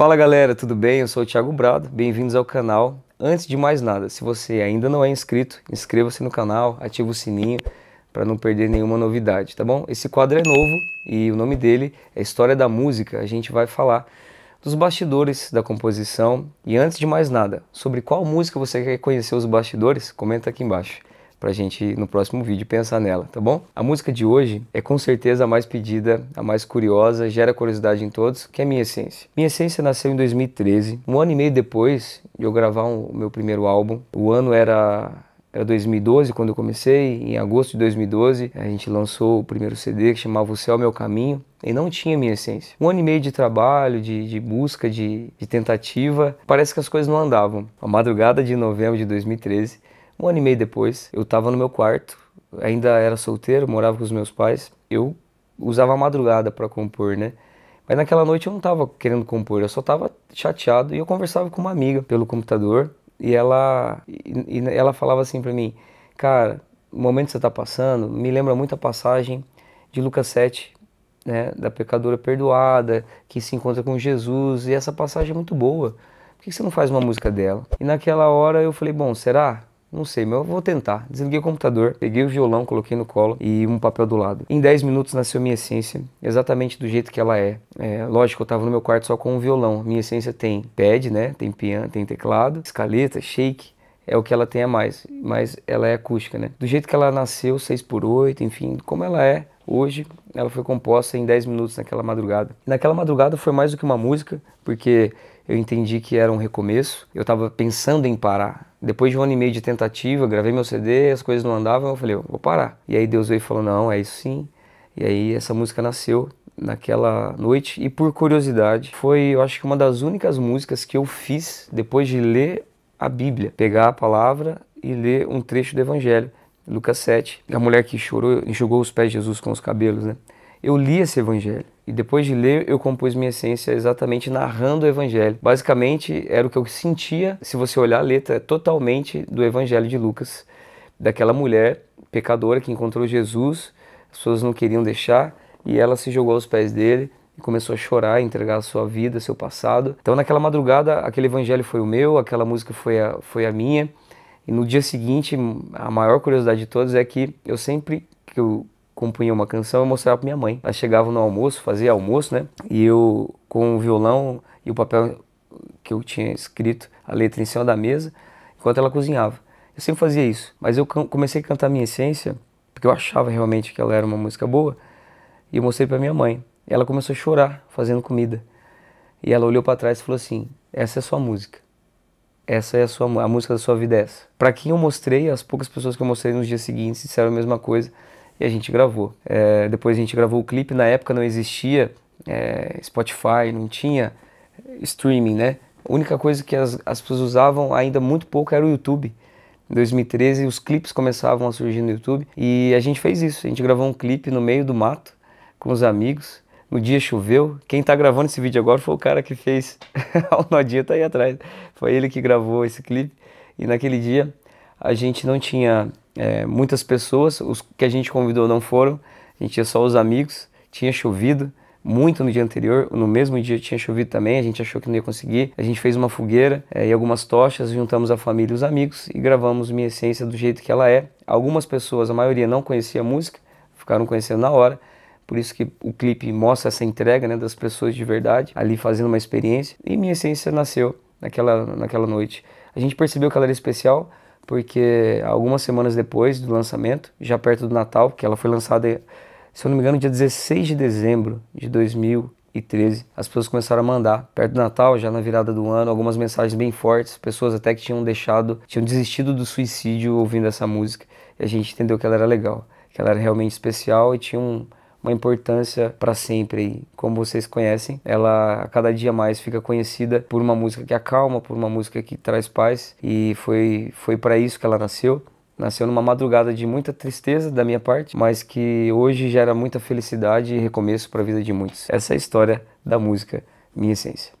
Fala galera, tudo bem? Eu sou o Thiago Brado, bem-vindos ao canal. Antes de mais nada, se você ainda não é inscrito, inscreva-se no canal, ative o sininho para não perder nenhuma novidade, tá bom? Esse quadro é novo e o nome dele é História da Música. A gente vai falar dos bastidores da composição e antes de mais nada, sobre qual música você quer conhecer os bastidores, comenta aqui embaixo para a gente no próximo vídeo pensar nela, tá bom? A música de hoje é com certeza a mais pedida, a mais curiosa, gera curiosidade em todos, que é Minha Essência. Minha Essência nasceu em 2013, um ano e meio depois de eu gravar um, o meu primeiro álbum. O ano era era 2012 quando eu comecei, em agosto de 2012 a gente lançou o primeiro CD que chamava O Céu é Meu Caminho e não tinha minha essência. Um ano e meio de trabalho, de, de busca, de, de tentativa, parece que as coisas não andavam. A madrugada de novembro de 2013 um ano e meio depois, eu estava no meu quarto, ainda era solteiro, morava com os meus pais. Eu usava a madrugada para compor, né? Mas naquela noite eu não estava querendo compor, eu só estava chateado e eu conversava com uma amiga pelo computador e ela e, e ela falava assim para mim: "Cara, o momento que você está passando me lembra muito a passagem de Lucas 7, né, da pecadora perdoada que se encontra com Jesus, e essa passagem é muito boa. Por que você não faz uma música dela?" E naquela hora eu falei: "Bom, será? Não sei, mas eu vou tentar. Desliguei o computador, peguei o violão, coloquei no colo e um papel do lado. Em 10 minutos nasceu minha essência, exatamente do jeito que ela é. é lógico, eu estava no meu quarto só com um violão. Minha essência tem pad, né? Tem piano, tem teclado, escaleta, shake. É o que ela tem a mais, mas ela é acústica, né? Do jeito que ela nasceu, 6x8, enfim, como ela é hoje, ela foi composta em 10 minutos naquela madrugada. Naquela madrugada foi mais do que uma música, porque eu entendi que era um recomeço. Eu estava pensando em parar, depois de um ano e meio de tentativa, gravei meu CD, as coisas não andavam, eu falei, eu vou parar. E aí Deus veio e falou, não, é isso sim. E aí essa música nasceu naquela noite e por curiosidade foi, eu acho que uma das únicas músicas que eu fiz depois de ler a Bíblia, pegar a palavra e ler um trecho do Evangelho, Lucas 7, a mulher que chorou, enxugou os pés de Jesus com os cabelos, né? Eu li esse Evangelho e depois de ler eu compus minha essência exatamente narrando o evangelho. Basicamente era o que eu sentia, se você olhar a letra, é totalmente do evangelho de Lucas, daquela mulher pecadora que encontrou Jesus, as pessoas não queriam deixar e ela se jogou aos pés dele e começou a chorar, a entregar a sua vida, seu passado. Então naquela madrugada aquele evangelho foi o meu, aquela música foi a, foi a minha. E no dia seguinte, a maior curiosidade de todos é que eu sempre que eu compunha uma canção e mostrava para minha mãe. Ela chegava no almoço, fazia almoço, né? E eu, com o violão e o papel que eu tinha escrito, a letra em cima da mesa, enquanto ela cozinhava. Eu sempre fazia isso. Mas eu comecei a cantar minha essência, porque eu achava realmente que ela era uma música boa, e eu mostrei para minha mãe. Ela começou a chorar fazendo comida. E ela olhou para trás e falou assim: Essa é a sua música essa é a sua a música da sua vida é essa. Para quem eu mostrei, as poucas pessoas que eu mostrei nos dias seguintes disseram a mesma coisa e a gente gravou. É, depois a gente gravou o clipe, na época não existia é, Spotify, não tinha streaming, né? A única coisa que as, as pessoas usavam ainda muito pouco era o YouTube. Em 2013 os clipes começavam a surgir no YouTube e a gente fez isso. A gente gravou um clipe no meio do mato com os amigos. No dia choveu. Quem está gravando esse vídeo agora foi o cara que fez. o Nodinha tá aí atrás. Foi ele que gravou esse clipe. E naquele dia a gente não tinha é, muitas pessoas, os que a gente convidou não foram, a gente tinha só os amigos, tinha chovido muito no dia anterior, no mesmo dia tinha chovido também, a gente achou que não ia conseguir, a gente fez uma fogueira é, e algumas tochas, juntamos a família e os amigos e gravamos Minha Essência do jeito que ela é. Algumas pessoas, a maioria não conhecia a música, ficaram conhecendo na hora, por isso que o clipe mostra essa entrega né, das pessoas de verdade, ali fazendo uma experiência, e Minha Essência nasceu naquela, naquela noite. A gente percebeu que ela era especial, porque algumas semanas depois do lançamento, já perto do Natal, que ela foi lançada, se eu não me engano, dia 16 de dezembro de 2013, as pessoas começaram a mandar, perto do Natal, já na virada do ano, algumas mensagens bem fortes, pessoas até que tinham deixado, tinham desistido do suicídio ouvindo essa música, e a gente entendeu que ela era legal, que ela era realmente especial e tinha um uma importância para sempre. E como vocês conhecem, ela a cada dia mais fica conhecida por uma música que acalma, por uma música que traz paz e foi foi para isso que ela nasceu. Nasceu numa madrugada de muita tristeza da minha parte, mas que hoje gera muita felicidade e recomeço para a vida de muitos. Essa é a história da música, minha essência.